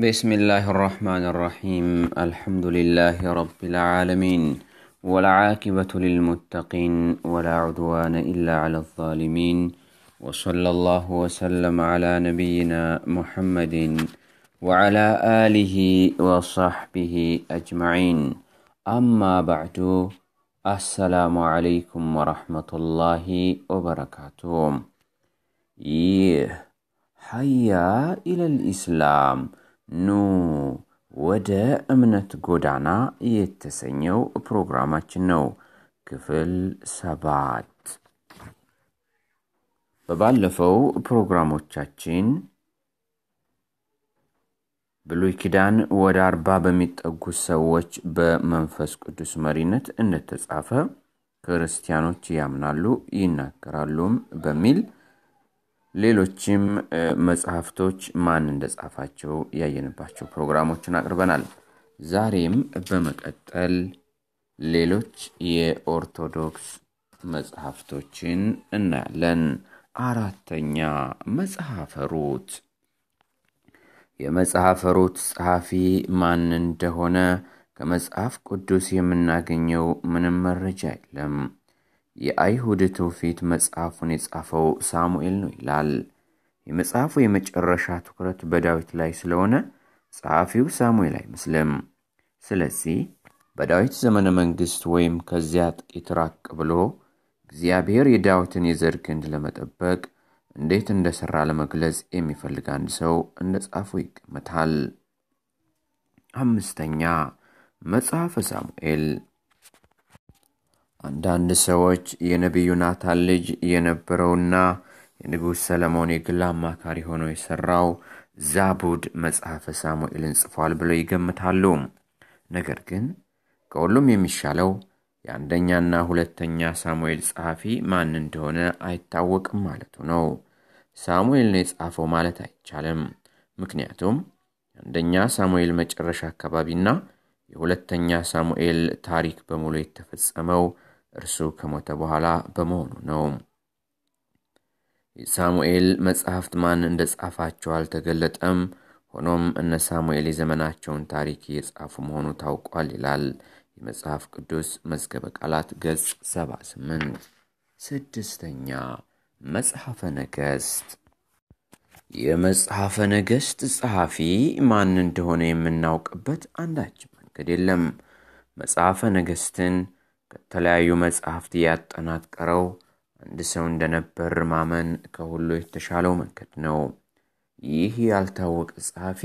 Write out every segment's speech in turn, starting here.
بسم الله الرحمن الرحيم الحمد لله رب العالمين والعاقبة للمتقين ولا عدوان إلا على الظالمين وصلى الله وسلم على نبينا محمد وعلى آله وصحبه أجمعين أما بعد السلام عليكم ورحمة الله وبركاته إيه حيا إلى الإسلام ኑ ወደ እምነት ጎዳና የተሰኘው ፕሮግራማችን ነው። ክፍል ሰባት በባለፈው ፕሮግራሞቻችን ብሉይ ኪዳን ወደ አርባ በሚጠጉ ሰዎች በመንፈስ ቅዱስ መሪነት እንደተጻፈ ክርስቲያኖች ያምናሉ ይናገራሉም በሚል ሌሎችም መጽሐፍቶች ማን እንደጻፋቸው ያየንባቸው ፕሮግራሞችን አቅርበናል። ዛሬም በመቀጠል ሌሎች የኦርቶዶክስ መጽሐፍቶችን እናያለን። አራተኛ መጽሐፈ ሩት። የመጽሐፈ ሩት ጸሐፊ ማን እንደሆነ ከመጽሐፍ ቅዱስ የምናገኘው ምንም መረጃ የለም። የአይሁድ ትውፊት መጽሐፉን የጻፈው ሳሙኤል ነው ይላል። የመጽሐፉ የመጨረሻ ትኩረት በዳዊት ላይ ስለሆነ ጸሐፊው ሳሙኤል አይመስልም። ስለዚህ በዳዊት ዘመነ መንግሥት ወይም ከዚያ ጥቂት ራቅ ብሎ እግዚአብሔር የዳዊትን የዘር ግንድ ለመጠበቅ እንዴት እንደሠራ ለመግለጽ የሚፈልግ አንድ ሰው እንደ ጻፉ ይቀመጣል። አምስተኛ መጽሐፈ ሳሙኤል አንዳንድ ሰዎች የነቢዩ ናታን ልጅ የነበረውና የንጉሥ ሰለሞን የግል አማካሪ ሆኖ የሠራው ዛቡድ መጽሐፈ ሳሙኤልን ጽፏል ብለው ይገምታሉ። ነገር ግን ከሁሉም የሚሻለው የአንደኛና ሁለተኛ ሳሙኤል ጸሐፊ ማን እንደሆነ አይታወቅም ማለቱ ነው። ሳሙኤል ነው የጻፈው ማለት አይቻልም። ምክንያቱም የአንደኛ ሳሙኤል መጨረሻ አካባቢና የሁለተኛ ሳሙኤል ታሪክ በሙሉ የተፈጸመው እርሱ ከሞተ በኋላ በመሆኑ ነው። የሳሙኤል መጽሐፍት ማን እንደ ጻፋቸው አልተገለጠም። ሆኖም እነ ሳሙኤል የዘመናቸውን ታሪክ እየጻፉ መሆኑ ታውቋል ይላል የመጽሐፍ ቅዱስ መዝገበ ቃላት ገጽ 78። ስድስተኛ መጽሐፈ ነገሥት። የመጽሐፈ ነገሥት ጸሐፊ ማን እንደሆነ የምናውቅበት አንዳች መንገድ የለም። መጽሐፈ ነገሥትን ከተለያዩ መጽሐፍት እያጠናቀረው አንድ ሰው እንደነበር ማመን ከሁሉ የተሻለው መንገድ ነው። ይህ ያልታወቀ ጸሐፊ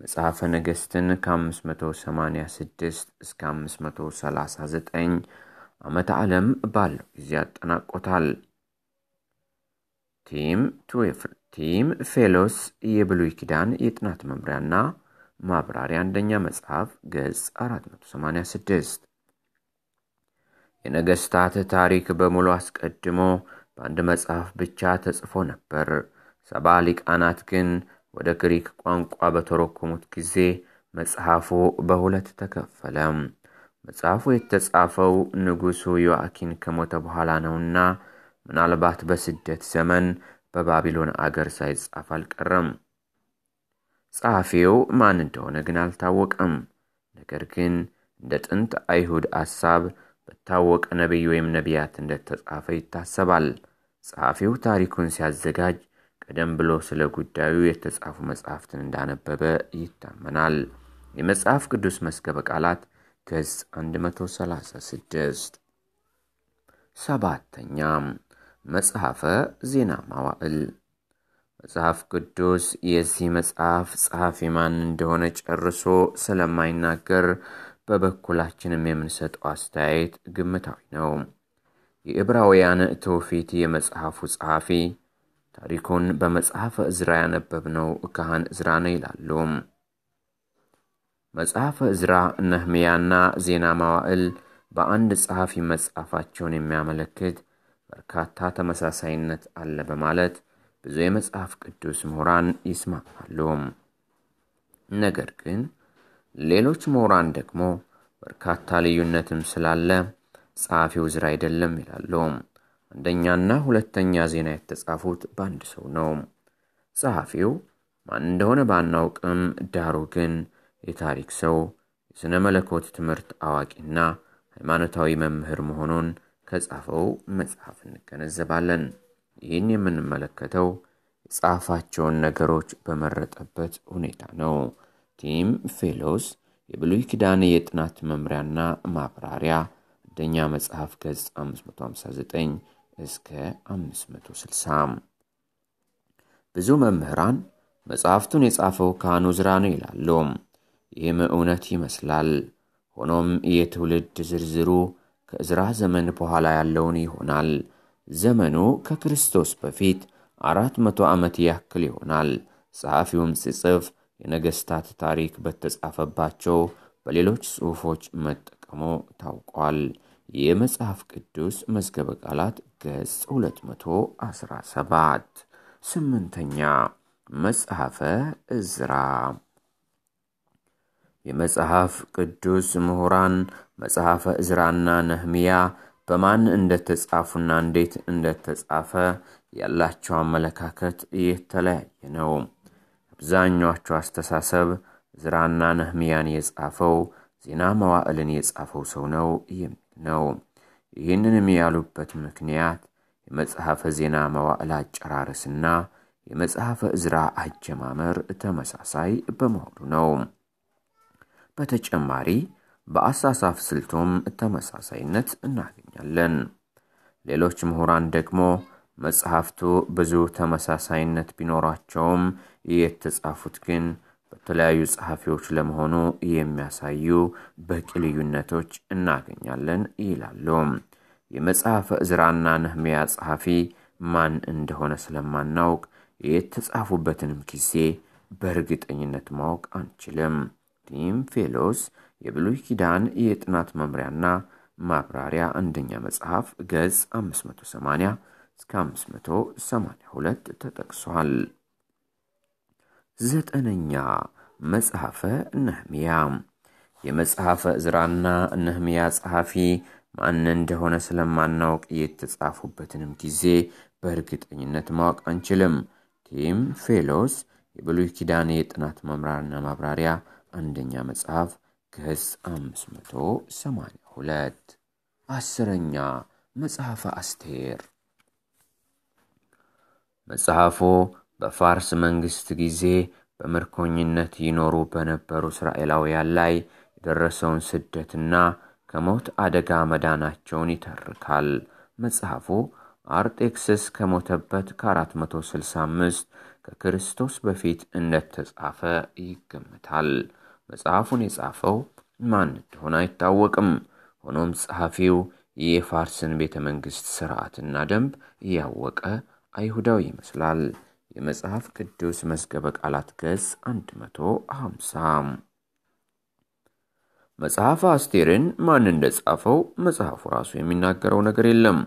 መጽሐፈ ነገሥትን ከ586 እስከ 539 ዓመተ ዓለም ባለው ጊዜ ያጠናቆታል። ቲም ፌሎስ የብሉይ ኪዳን የጥናት መምሪያና ማብራሪያ አንደኛ መጽሐፍ ገጽ 486 የነገሥታት ታሪክ በሙሉ አስቀድሞ በአንድ መጽሐፍ ብቻ ተጽፎ ነበር። ሰባ ሊቃናት ግን ወደ ግሪክ ቋንቋ በተረኩሙት ጊዜ መጽሐፉ በሁለት ተከፈለ። መጽሐፉ የተጻፈው ንጉሡ ዮአኪን ከሞተ በኋላ ነውና ምናልባት በስደት ዘመን በባቢሎን አገር ሳይጻፍ አልቀረም። ጸሐፊው ማን እንደሆነ ግን አልታወቀም። ነገር ግን እንደ ጥንት አይሁድ አሳብ በታወቀ ነቢይ ወይም ነቢያት እንደተጻፈ ይታሰባል። ጸሐፊው ታሪኩን ሲያዘጋጅ ቀደም ብሎ ስለ ጉዳዩ የተጻፉ መጽሐፍትን እንዳነበበ ይታመናል። የመጽሐፍ ቅዱስ መስገበ ቃላት ገጽ 136 ሰባተኛ መጽሐፈ ዜና ማዋዕል መጽሐፍ ቅዱስ የዚህ መጽሐፍ ጸሐፊ ማን እንደሆነ ጨርሶ ስለማይናገር በበኩላችንም የምንሰጠው አስተያየት ግምታዊ ነው። የዕብራውያን ትውፊት የመጽሐፉ ጸሐፊ ታሪኩን በመጽሐፈ ዕዝራ ያነበብነው ካህን እዝራ ነው ይላሉ። መጽሐፈ እዝራ ነህምያና ዜና ማዋዕል በአንድ ጸሐፊ መጽሐፋቸውን የሚያመለክት በርካታ ተመሳሳይነት አለ በማለት ብዙ የመጽሐፍ ቅዱስ ምሁራን ይስማማሉ። ነገር ግን ሌሎች ምሁራን ደግሞ በርካታ ልዩነትም ስላለ ጸሐፊው ዝር አይደለም ይላሉ። አንደኛና ሁለተኛ ዜና የተጻፉት በአንድ ሰው ነው። ጸሐፊው ማን እንደሆነ ባናውቅም፣ ዳሩ ግን የታሪክ ሰው፣ የሥነ መለኮት ትምህርት አዋቂና ሃይማኖታዊ መምህር መሆኑን ከጻፈው መጽሐፍ እንገነዘባለን። ይህን የምንመለከተው የጻፋቸውን ነገሮች በመረጠበት ሁኔታ ነው። ቲም ፌሎስ የብሉይ ኪዳን የጥናት መምሪያና ማብራሪያ አንደኛ መጽሐፍ ገጽ 559 እስከ 560 ብዙ መምህራን መጽሐፍቱን የጻፈው ካህኑ ዝራ ነው ይላሉ። ይህም እውነት ይመስላል። ሆኖም የትውልድ ዝርዝሩ ከእዝራ ዘመን በኋላ ያለውን ይሆናል። ዘመኑ ከክርስቶስ በፊት አራት መቶ ዓመት ያክል ይሆናል። ጸሐፊውም ሲጽፍ የነገሥታት ታሪክ በተጻፈባቸው በሌሎች ጽሑፎች መጠቀሙ ታውቋል። የመጽሐፍ ቅዱስ መዝገበ ቃላት ገጽ 217 ስምንተኛ መጽሐፈ እዝራ የመጽሐፍ ቅዱስ ምሁራን መጽሐፈ እዝራና ነህምያ በማን እንደተጻፉና እንዴት እንደተጻፈ ያላቸው አመለካከት የተለያየ ነው። አብዛኛቸው አስተሳሰብ ዝራና ነህምያን የጻፈው ዜና መዋዕልን የጻፈው ሰው ነው የሚል ነው። ይህንንም ያሉበት ምክንያት የመጽሐፈ ዜና መዋዕል አጨራረስና የመጽሐፈ እዝራ አጀማመር ተመሳሳይ በመሆኑ ነው። በተጨማሪ በአሳሳፍ ስልቶም ተመሳሳይነት እናገኛለን። ሌሎች ምሁራን ደግሞ መጽሐፍቱ ብዙ ተመሳሳይነት ቢኖራቸውም የተጻፉት ግን በተለያዩ ጸሐፊዎች ለመሆኑ የሚያሳዩ በቂ ልዩነቶች እናገኛለን ይላሉ። የመጽሐፍ ዝራና ነህሚያ ጸሐፊ ማን እንደሆነ ስለማናውቅ የተጻፉበትንም ጊዜ በእርግጠኝነት ማወቅ አንችልም። ቲም ፌሎስ የብሉይ ኪዳን የጥናት መምሪያና ማብራሪያ አንደኛ መጽሐፍ ገጽ 580 እስከ 582 ተጠቅሷል። ዘጠነኛ መጽሐፈ ነህምያ የመጽሐፈ ዝራና ነህምያ ጸሐፊ ማን እንደሆነ ስለማናውቅ የተጻፉበትንም ጊዜ በእርግጠኝነት ማወቅ አንችልም። ቲም ፌሎስ የብሉይ ኪዳን የጥናት መምራርና ማብራሪያ አንደኛ መጽሐፍ ገጽ 582። አስረኛ መጽሐፈ አስቴር መጽሐፉ በፋርስ መንግሥት ጊዜ በምርኮኝነት ይኖሩ በነበሩ እስራኤላውያን ላይ የደረሰውን ስደትና ከሞት አደጋ መዳናቸውን ይተርካል። መጽሐፉ አርጤክስስ ከሞተበት ከ465 ከክርስቶስ በፊት እንደተጻፈ ይገምታል። መጽሐፉን የጻፈው ማን እንደሆነ አይታወቅም። ሆኖም ጸሐፊው የፋርስን ቤተ መንግሥት ሥርዓትና ደንብ እያወቀ አይሁዳዊ ይመስላል። የመጽሐፍ ቅዱስ መዝገበ ቃላት ገጽ 150 መጽሐፈ አስቴርን ማን እንደጻፈው መጽሐፉ ራሱ የሚናገረው ነገር የለም።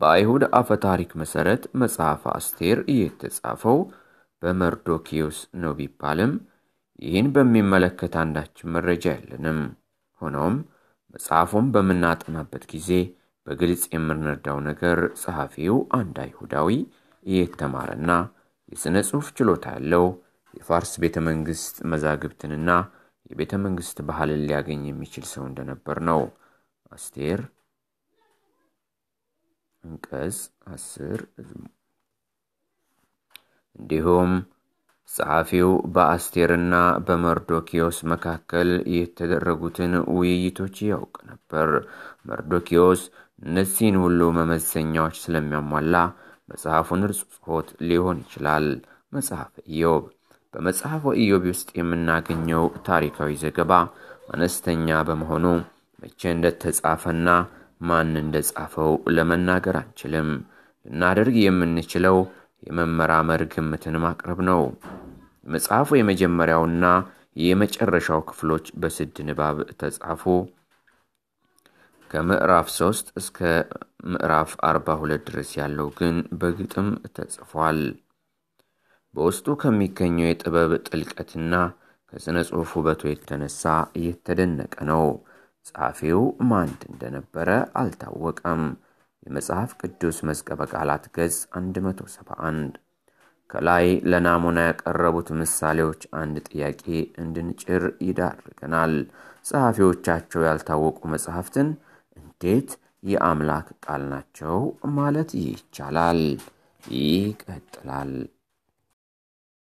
በአይሁድ አፈ ታሪክ መሠረት መጽሐፈ አስቴር የተጻፈው በመርዶኪዮስ ነው ቢባልም ይህን በሚመለከት አንዳችን መረጃ የለንም። ሆኖም መጽሐፉን በምናጠናበት ጊዜ በግልጽ የምንረዳው ነገር ጸሐፊው አንድ አይሁዳዊ የተማረና የሥነ ጽሑፍ ችሎታ ያለው የፋርስ ቤተ መንግሥት መዛግብትንና የቤተ መንግሥት ባህልን ሊያገኝ የሚችል ሰው እንደነበር ነው። አስቴር እንቀጽ አስር እንዲሁም ጸሐፊው በአስቴርና በመርዶኪዮስ መካከል የተደረጉትን ውይይቶች ያውቅ ነበር። መርዶኪዮስ እነዚህን ሁሉ መመዘኛዎች ስለሚያሟላ መጽሐፉን ጽፎት ሊሆን ይችላል። መጽሐፈ ኢዮብ በመጽሐፈ ኢዮብ ውስጥ የምናገኘው ታሪካዊ ዘገባ አነስተኛ በመሆኑ መቼ እንደተጻፈና ማን እንደጻፈው ለመናገር አንችልም። ልናደርግ የምንችለው የመመራመር ግምትን ማቅረብ ነው። የመጽሐፉ የመጀመሪያውና የመጨረሻው ክፍሎች በስድ ንባብ ተጻፉ። ከምዕራፍ 3 እስከ ምዕራፍ 42 ድረስ ያለው ግን በግጥም ተጽፏል። በውስጡ ከሚገኘው የጥበብ ጥልቀትና ከሥነ ጽሑፍ ውበቱ የተነሳ እየተደነቀ ነው። ጸሐፊው ማንድ እንደነበረ አልታወቀም። የመጽሐፍ ቅዱስ መዝገበ ቃላት ገጽ 171 ከላይ ለናሙና ያቀረቡት ምሳሌዎች አንድ ጥያቄ እንድንጭር ይዳርገናል። ጸሐፊዎቻቸው ያልታወቁ መጽሐፍትን ውጤት የአምላክ ቃል ናቸው ማለት ይቻላል። ይቀጥላል።